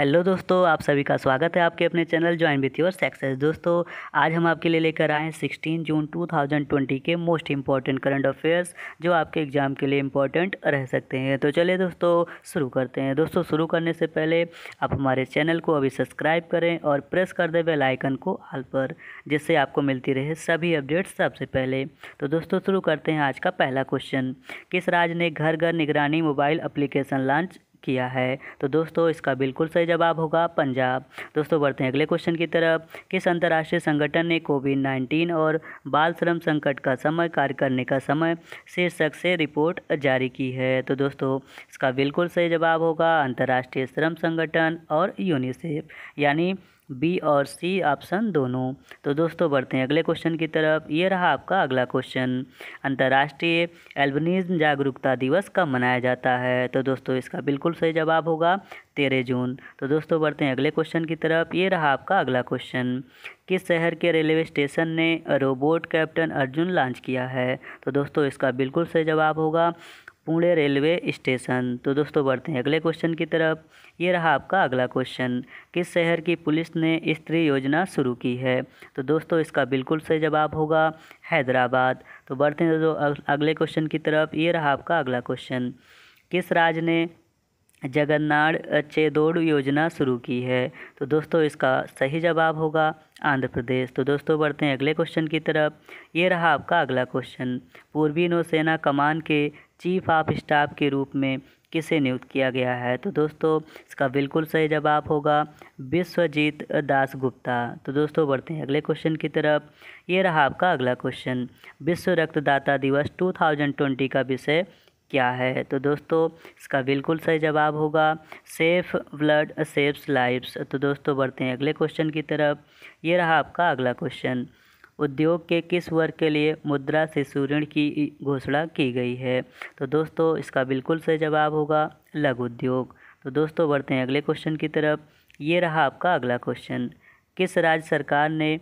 hello दोस्तों आप सभी का स्वागत है आपके अपने channel join with your success दोस्तों आज हम आपके लिए लेकर आए हैं सिक्सटीन जून 2020 के मोस्ट इम्पॉर्टेंट करंट अफेयर्स जो आपके एग्ज़ाम के लिए इम्पॉर्टेंट रह सकते हैं तो चलिए दोस्तों शुरू करते हैं दोस्तों शुरू करने से पहले आप हमारे चैनल को अभी सब्सक्राइब करें और प्रेस कर दें बेलाइकन को आल पर जिससे आपको मिलती रहे सभी अपडेट्स सबसे पहले तो दोस्तों शुरू करते हैं आज का पहला क्वेश्चन किस राज्य ने घर घर निगरानी मोबाइल अप्लीकेशन लॉन्च किया है तो दोस्तों इसका बिल्कुल सही जवाब होगा पंजाब दोस्तों बढ़ते हैं अगले क्वेश्चन की तरफ किस अंतर्राष्ट्रीय संगठन ने कोविड नाइन्टीन और बाल श्रम संकट का समय कार्य करने का समय शीर्षक से रिपोर्ट जारी की है तो दोस्तों इसका बिल्कुल सही जवाब होगा अंतर्राष्ट्रीय श्रम संगठन और यूनिसेफ यानी बी और सी ऑप्शन दोनों तो दोस्तों बढ़ते हैं अगले क्वेश्चन की तरफ ये रहा आपका अगला क्वेश्चन अंतर्राष्ट्रीय एल्बनिज्म जागरूकता दिवस कब मनाया जाता है तो दोस्तों इसका बिल्कुल सही जवाब होगा तेरह जून तो दोस्तों बढ़ते हैं अगले क्वेश्चन की तरफ ये रहा आपका अगला क्वेश्चन किस शहर के रेलवे स्टेशन ने रोबोट कैप्टन अर्जुन लॉन्च किया है तो दोस्तों इसका बिल्कुल सही जवाब होगा पुणे रेलवे स्टेशन तो दोस्तों बढ़ते हैं अगले क्वेश्चन की तरफ ये रहा आपका अगला क्वेश्चन किस शहर की पुलिस ने स्त्री योजना शुरू की है तो दोस्तों इसका बिल्कुल सही जवाब होगा हैदराबाद तो बढ़ते हैं दोस्तों अगले क्वेश्चन की तरफ ये रहा आपका अगला क्वेश्चन किस राज्य ने जगन्नाथ दौड़ योजना शुरू की है तो दोस्तों इसका सही जवाब होगा आंध्र प्रदेश तो दोस्तों बढ़ते हैं अगले क्वेश्चन की तरफ ये रहा आपका अगला क्वेश्चन पूर्वी नौसेना कमान के चीफ ऑफ स्टाफ के रूप में किसे नियुक्त किया गया है तो दोस्तों इसका बिल्कुल सही जवाब होगा विश्वजीत दास गुप्ता तो दोस्तों बढ़ते हैं अगले क्वेश्चन की तरफ ये रहा आपका अगला क्वेश्चन विश्व रक्तदाता दिवस 2020 का विषय क्या है तो दोस्तों इसका बिल्कुल सही जवाब होगा सेफ ब्लड सेफ्स लाइफ्स तो दोस्तों बढ़ते हैं अगले क्वेश्चन की तरफ ये रहा आपका अगला क्वेश्चन उद्योग के किस वर्ग के लिए मुद्रा शिशु ऋण की घोषणा की गई है तो दोस्तों इसका बिल्कुल सही जवाब होगा लघु उद्योग तो दोस्तों बढ़ते हैं अगले क्वेश्चन की तरफ ये रहा आपका अगला क्वेश्चन किस राज्य सरकार ने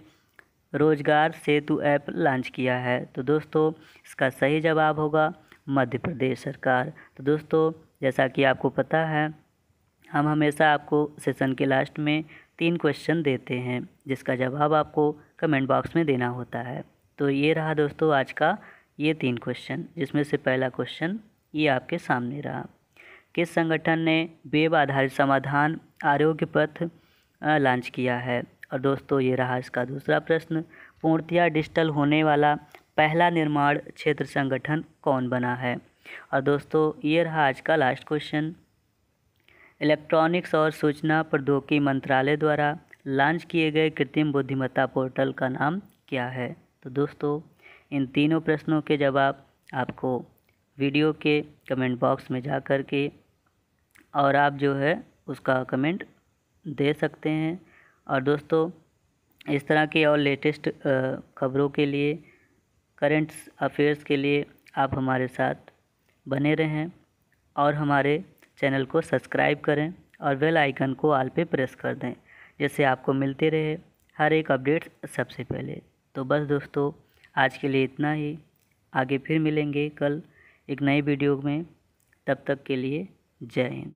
रोजगार सेतु ऐप लॉन्च किया है तो दोस्तों इसका सही जवाब होगा मध्य प्रदेश सरकार तो दोस्तों जैसा कि आपको पता है हम हमेशा आपको सेशन के लास्ट में तीन क्वेश्चन देते हैं जिसका जवाब आपको कमेंट बॉक्स में देना होता है तो ये रहा दोस्तों आज का ये तीन क्वेश्चन जिसमें से पहला क्वेश्चन ये आपके सामने रहा किस संगठन ने वेब आधारित समाधान आरोग्य पथ लॉन्च किया है और दोस्तों ये रहा इसका दूसरा प्रश्न पूर्णतया डिजिटल होने वाला पहला निर्माण क्षेत्र संगठन कौन बना है और दोस्तों ये रहा आज का लास्ट क्वेश्चन इलेक्ट्रॉनिक्स और सूचना प्रौद्योगिकी मंत्रालय द्वारा लॉन्च किए गए कृत्रिम बुद्धिमत्ता पोर्टल का नाम क्या है तो दोस्तों इन तीनों प्रश्नों के जवाब आपको वीडियो के कमेंट बॉक्स में जा कर के और आप जो है उसका कमेंट दे सकते हैं और दोस्तों इस तरह के और लेटेस्ट खबरों के लिए करेंट अफेयर्स के लिए आप हमारे साथ बने रहें और हमारे चैनल को सब्सक्राइब करें और बेल आइकन को आल पे प्रेस कर दें जिससे आपको मिलते रहे हर एक अपडेट सबसे पहले तो बस दोस्तों आज के लिए इतना ही आगे फिर मिलेंगे कल एक नए वीडियो में तब तक के लिए जय हिंद